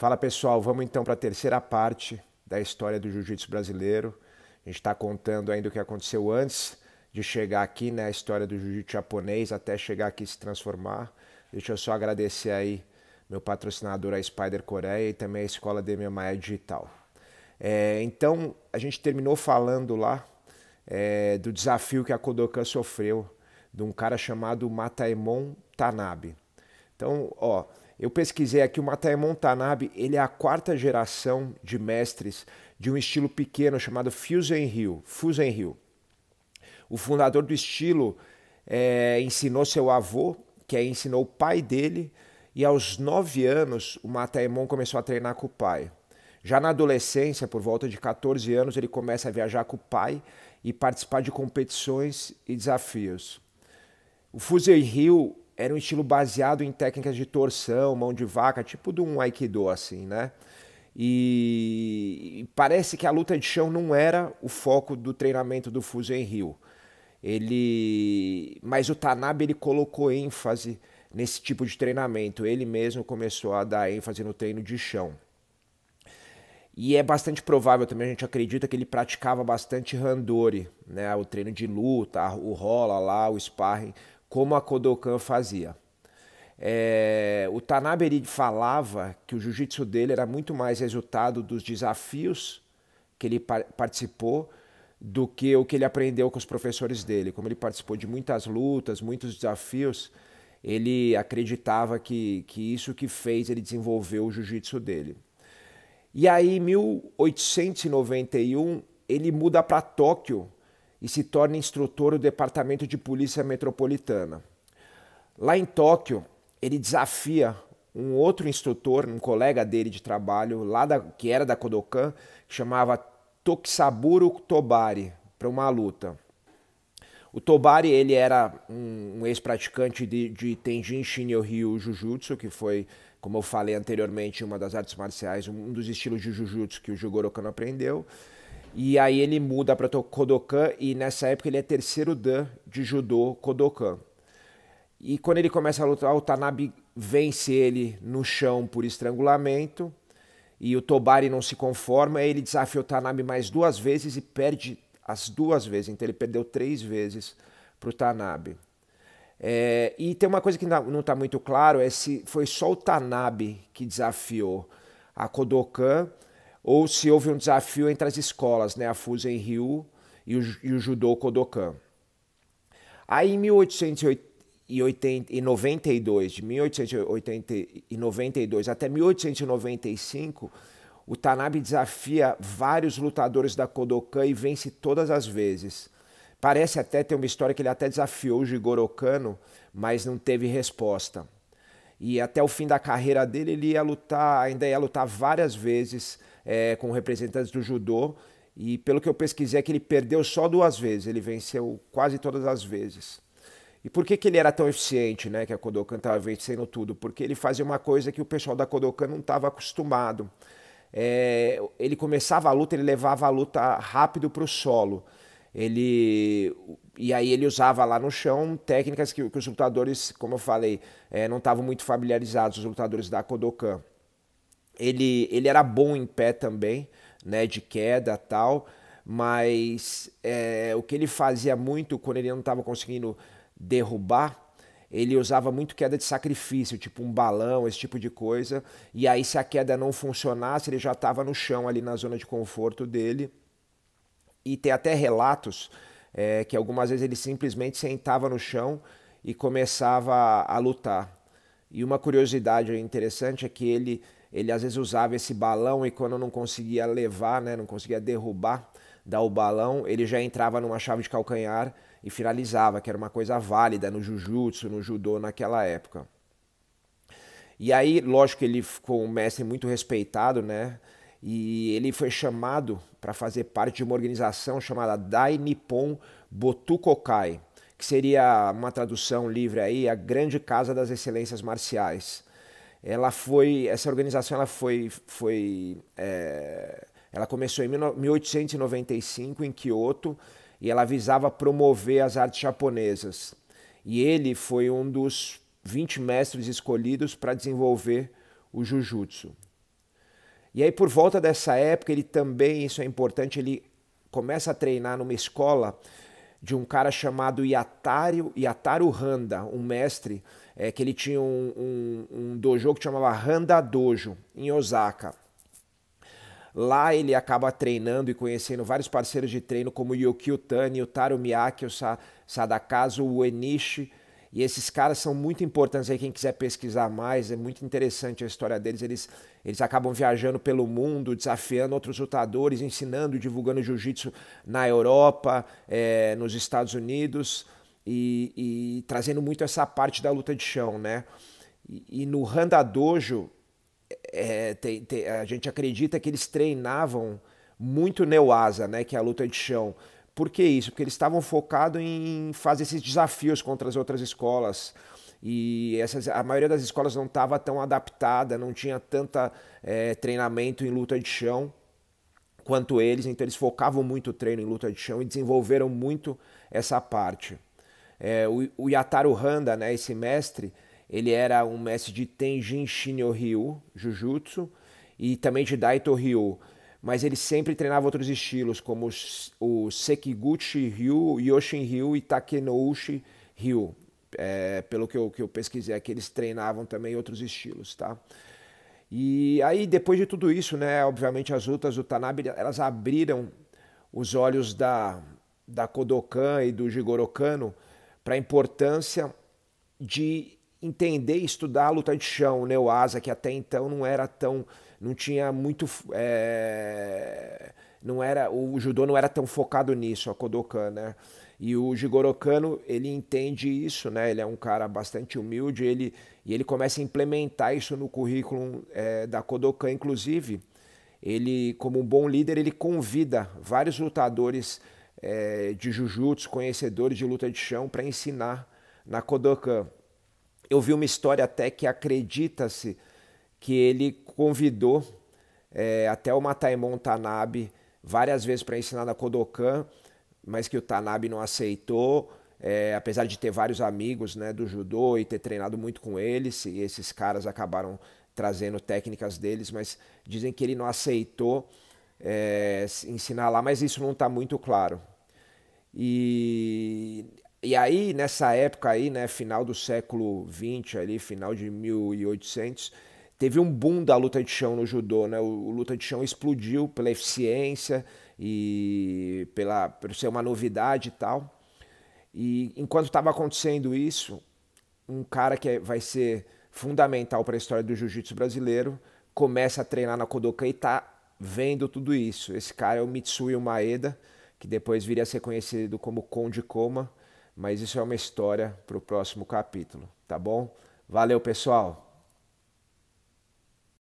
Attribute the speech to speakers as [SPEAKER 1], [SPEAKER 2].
[SPEAKER 1] Fala pessoal, vamos então para a terceira parte da história do jiu-jitsu brasileiro. A gente está contando ainda o que aconteceu antes de chegar aqui, né? A história do jiu-jitsu japonês até chegar aqui e se transformar. Deixa eu só agradecer aí meu patrocinador, a Spider Coreia, e também a escola de MMA Digital. É, então, a gente terminou falando lá é, do desafio que a Kodokan sofreu de um cara chamado Mataemon Tanabe. Então, ó, eu pesquisei aqui o Matai Montanabe, ele é a quarta geração de mestres de um estilo pequeno chamado Fusion Hill. Fusion Hill. O fundador do estilo é, ensinou seu avô, que aí ensinou o pai dele, e aos nove anos o Mataemon começou a treinar com o pai. Já na adolescência, por volta de 14 anos, ele começa a viajar com o pai e participar de competições e desafios. O Fuzei Hill era um estilo baseado em técnicas de torção, mão de vaca, tipo de um aikido assim, né? E, e parece que a luta de chão não era o foco do treinamento do Fusen Rio. Ele, mas o Tanabe ele colocou ênfase nesse tipo de treinamento. Ele mesmo começou a dar ênfase no treino de chão. E é bastante provável também, a gente acredita que ele praticava bastante randori, né? O treino de luta, o rola lá, o sparring, como a Kodokan fazia. É, o Tanabe ele falava que o jiu-jitsu dele era muito mais resultado dos desafios que ele par participou do que o que ele aprendeu com os professores dele. Como ele participou de muitas lutas, muitos desafios, ele acreditava que, que isso que fez ele desenvolver o jiu-jitsu dele. E aí, em 1891, ele muda para Tóquio e se torna instrutor do Departamento de Polícia Metropolitana. Lá em Tóquio, ele desafia um outro instrutor, um colega dele de trabalho, lá da, que era da Kodokan, que chamava Toksaburo Tobari, para uma luta. O Tobari ele era um, um ex-praticante de, de Tenjin Shinryu Ryu Jujutsu, que foi, como eu falei anteriormente, uma das artes marciais, um dos estilos de Jujutsu que o Jigoro Kano aprendeu. E aí ele muda para Kodokan e nessa época ele é terceiro dan de judô Kodokan. E quando ele começa a lutar, o Tanabe vence ele no chão por estrangulamento. E o Tobari não se conforma, ele desafia o Tanabe mais duas vezes e perde as duas vezes. Então ele perdeu três vezes para o Tanabe. É, e tem uma coisa que não está muito claro, é se foi só o Tanabe que desafiou a Kodokan ou se houve um desafio entre as escolas, né, a Fusen Ryu e o, e o Judô Kodokan. Aí em 1892, de 1892 até 1895, o Tanabe desafia vários lutadores da Kodokan e vence todas as vezes. Parece até ter uma história que ele até desafiou o Jigoro Kano, mas não teve resposta e até o fim da carreira dele ele ia lutar, ainda ia lutar várias vezes é, com representantes do judô. E pelo que eu pesquisei é que ele perdeu só duas vezes, ele venceu quase todas as vezes. E por que, que ele era tão eficiente, né? Que a Kodokan estava vencendo tudo? Porque ele fazia uma coisa que o pessoal da Kodokan não estava acostumado. É, ele começava a luta, ele levava a luta rápido para o solo ele e aí ele usava lá no chão técnicas que, que os lutadores, como eu falei, é, não estavam muito familiarizados, os lutadores da Kodokan. Ele, ele era bom em pé também, né, de queda tal, mas é, o que ele fazia muito quando ele não estava conseguindo derrubar, ele usava muito queda de sacrifício, tipo um balão, esse tipo de coisa, e aí se a queda não funcionasse, ele já estava no chão ali na zona de conforto dele, e tem até relatos é, que algumas vezes ele simplesmente sentava no chão e começava a lutar. E uma curiosidade interessante é que ele, ele às vezes usava esse balão e quando não conseguia levar, né, não conseguia derrubar, dar o balão, ele já entrava numa chave de calcanhar e finalizava, que era uma coisa válida no jiu-jitsu, no judô naquela época. E aí, lógico que ele ficou um mestre muito respeitado, né? e ele foi chamado para fazer parte de uma organização chamada Dai Nippon Botukokai, que seria uma tradução livre aí, a Grande Casa das Excelências Marciais. Ela foi, essa organização ela foi, foi é, ela começou em 1895 em Kyoto e ela visava promover as artes japonesas. E ele foi um dos 20 mestres escolhidos para desenvolver o jujutsu. E aí, por volta dessa época, ele também, isso é importante, ele começa a treinar numa escola de um cara chamado Yataru, Yataru Handa, um mestre, é, que ele tinha um, um, um dojo que chamava Handa Dojo, em Osaka. Lá ele acaba treinando e conhecendo vários parceiros de treino como Yokio Tani, o Taro Miyake, o Sa Sadakazu Uenishi, e esses caras são muito importantes aí, quem quiser pesquisar mais, é muito interessante a história deles. Eles, eles acabam viajando pelo mundo, desafiando outros lutadores, ensinando e divulgando jiu-jitsu na Europa, é, nos Estados Unidos, e, e, trazendo muito essa parte da luta de chão, né? E, e no Handa Dojo, é, tem, tem, a gente acredita que eles treinavam muito Neuasa, né? Que é a luta de chão por que isso? Porque eles estavam focados em fazer esses desafios contra as outras escolas. E essas, a maioria das escolas não estava tão adaptada, não tinha tanta é, treinamento em luta de chão quanto eles, então eles focavam muito o treino em luta de chão e desenvolveram muito essa parte. É, o, o Yataru Handa, né, esse mestre, ele era um mestre de Tenjin Ryu Jujutsu e também de Daito Ryu mas ele sempre treinava outros estilos, como o Sekiguchi Ryu, Yoshin Ryu e Takenouchi Ryu. É, pelo que eu, que eu pesquisei aqui, eles treinavam também outros estilos, tá? E aí, depois de tudo isso, né, obviamente as lutas do Tanabe, elas abriram os olhos da, da Kodokan e do Jigoro Kano para a importância de entender e estudar a luta de chão, né? O Asa, que até então não era tão. não tinha muito. É, não era O judô não era tão focado nisso, a Kodokan, né? E o Jigoro Kano, ele entende isso, né? Ele é um cara bastante humilde ele, e ele começa a implementar isso no currículo é, da Kodokan, inclusive. Ele, como um bom líder, ele convida vários lutadores é, de jiu-jitsu, conhecedores de luta de chão, para ensinar na Kodokan. Eu vi uma história até que acredita-se que ele convidou é, até o Mataimon Tanabe várias vezes para ensinar na Kodokan, mas que o Tanabe não aceitou, é, apesar de ter vários amigos né, do judô e ter treinado muito com eles, e esses caras acabaram trazendo técnicas deles, mas dizem que ele não aceitou é, ensinar lá, mas isso não está muito claro. E e aí, nessa época aí, né, final do século XX, ali, final de 1800, teve um boom da luta de chão no judô, né? O, o luta de chão explodiu pela eficiência e pela por ser uma novidade e tal. E enquanto estava acontecendo isso, um cara que é, vai ser fundamental para a história do jiu-jitsu brasileiro começa a treinar na Kodokan e tá vendo tudo isso. Esse cara é o Mitsui Maeda, que depois viria a ser conhecido como Conde Koma mas isso é uma história para o próximo capítulo, tá bom? Valeu, pessoal!